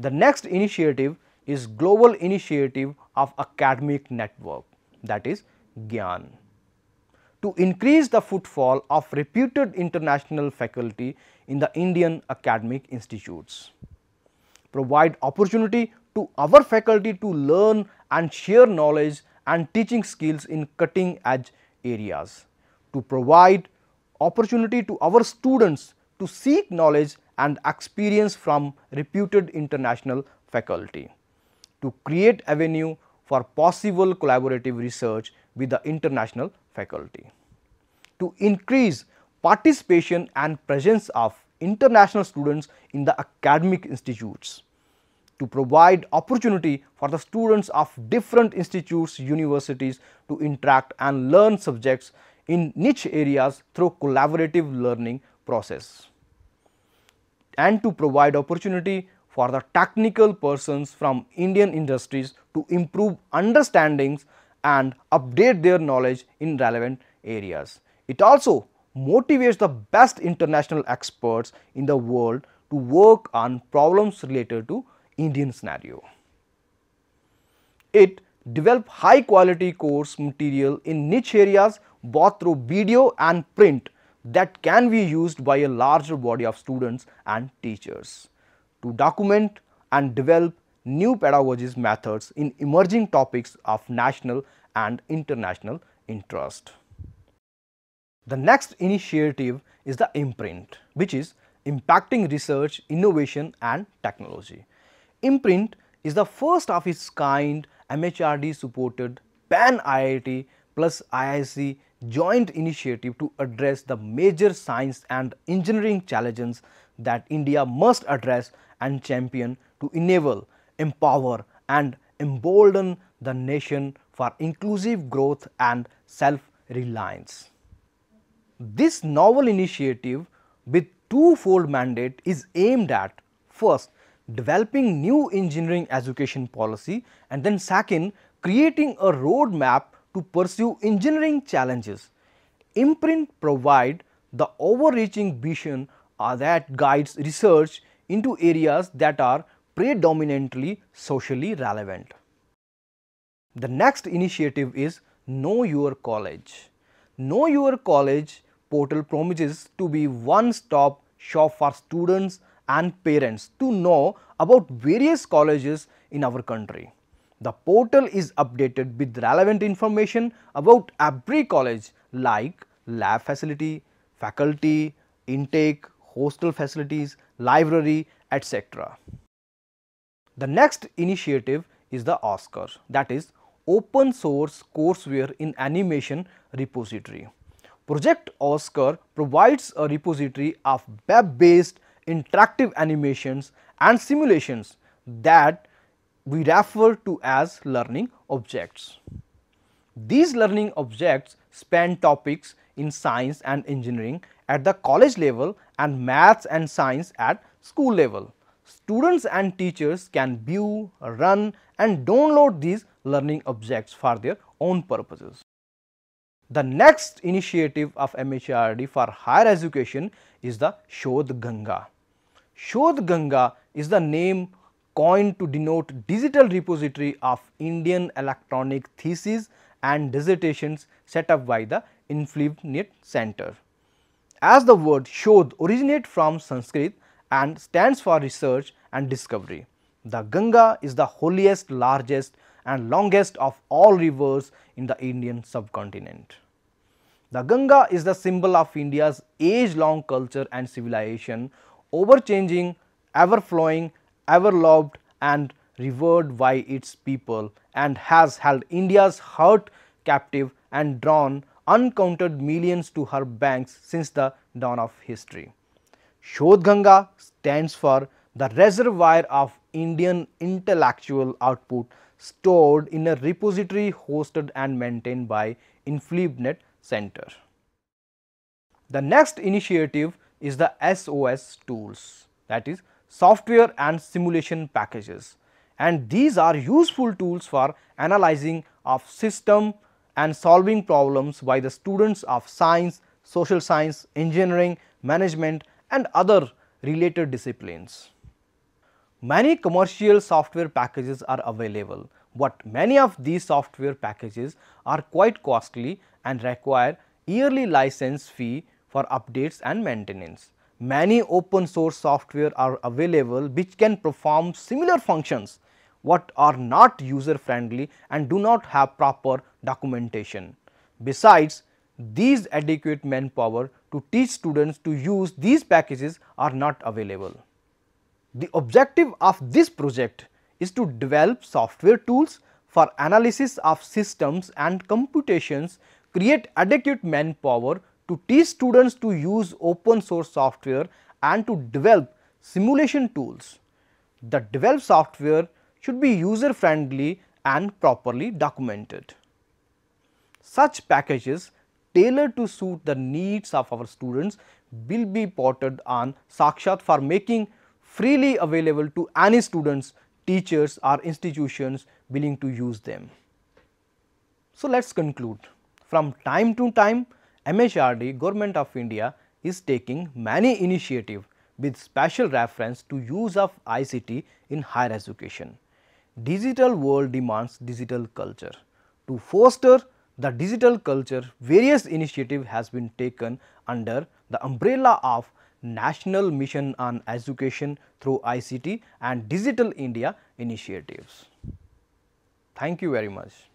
The next initiative is global initiative of academic network that is GYAN. To increase the footfall of reputed international faculty in the Indian academic institutes, provide opportunity to our faculty to learn and share knowledge and teaching skills in cutting edge areas, to provide opportunity to our students to seek knowledge and experience from reputed international faculty to create avenue for possible collaborative research with the international faculty. To increase participation and presence of international students in the academic institutes to provide opportunity for the students of different institutes, universities to interact and learn subjects in niche areas through collaborative learning process and to provide opportunity for the technical persons from Indian industries to improve understandings and update their knowledge in relevant areas. It also motivates the best international experts in the world to work on problems related to Indian scenario. It develops high quality course material in niche areas both through video and print that can be used by a larger body of students and teachers to document and develop new pedagogies methods in emerging topics of national and international interest. The next initiative is the imprint which is impacting research, innovation and technology. Imprint is the first of its kind MHRD supported pan IIT plus IIC joint initiative to address the major science and engineering challenges that India must address and champion to enable, empower and embolden the nation for inclusive growth and self-reliance. This novel initiative with two-fold mandate is aimed at first developing new engineering education policy and then second creating a roadmap to pursue engineering challenges. Imprint provide the overreaching vision uh, that guides research into areas that are predominantly socially relevant. The next initiative is Know Your College. Know Your College portal promises to be one-stop shop for students and parents to know about various colleges in our country. The portal is updated with relevant information about every college like lab facility, faculty, intake, hostel facilities, library, etc. The next initiative is the OSCAR that is Open Source Courseware in Animation Repository. Project OSCAR provides a repository of web-based interactive animations and simulations that we refer to as learning objects. These learning objects span topics in science and engineering at the college level and maths and science at school level. Students and teachers can view, run and download these learning objects for their own purposes. The next initiative of MHRD for higher education is the Shodh Ganga. Shodh Ganga is the name coined to denote digital repository of Indian electronic theses and dissertations set up by the InfliNet Center. As the word Shodh originates from Sanskrit and stands for research and discovery. The Ganga is the holiest, largest and longest of all rivers in the Indian subcontinent. The Ganga is the symbol of India's age-long culture and civilization, ever-changing, ever-flowing ever loved and revered by its people and has held India's heart captive and drawn uncounted millions to her banks since the dawn of history. Shodhganga stands for the reservoir of Indian intellectual output stored in a repository hosted and maintained by InflibNet Center. The next initiative is the SOS tools that is software and simulation packages and these are useful tools for analyzing of system and solving problems by the students of science, social science, engineering, management and other related disciplines. Many commercial software packages are available, but many of these software packages are quite costly and require yearly license fee for updates and maintenance many open source software are available which can perform similar functions what are not user friendly and do not have proper documentation. Besides, these adequate manpower to teach students to use these packages are not available. The objective of this project is to develop software tools for analysis of systems and computations, create adequate manpower to teach students to use open source software and to develop simulation tools. The developed software should be user friendly and properly documented. Such packages tailored to suit the needs of our students will be ported on Sakshat for making freely available to any students, teachers or institutions willing to use them. So, let us conclude. From time to time, MHRD Government of India is taking many initiative with special reference to use of ICT in higher education. Digital world demands digital culture. To foster the digital culture, various initiative has been taken under the umbrella of National Mission on Education through ICT and Digital India initiatives. Thank you very much.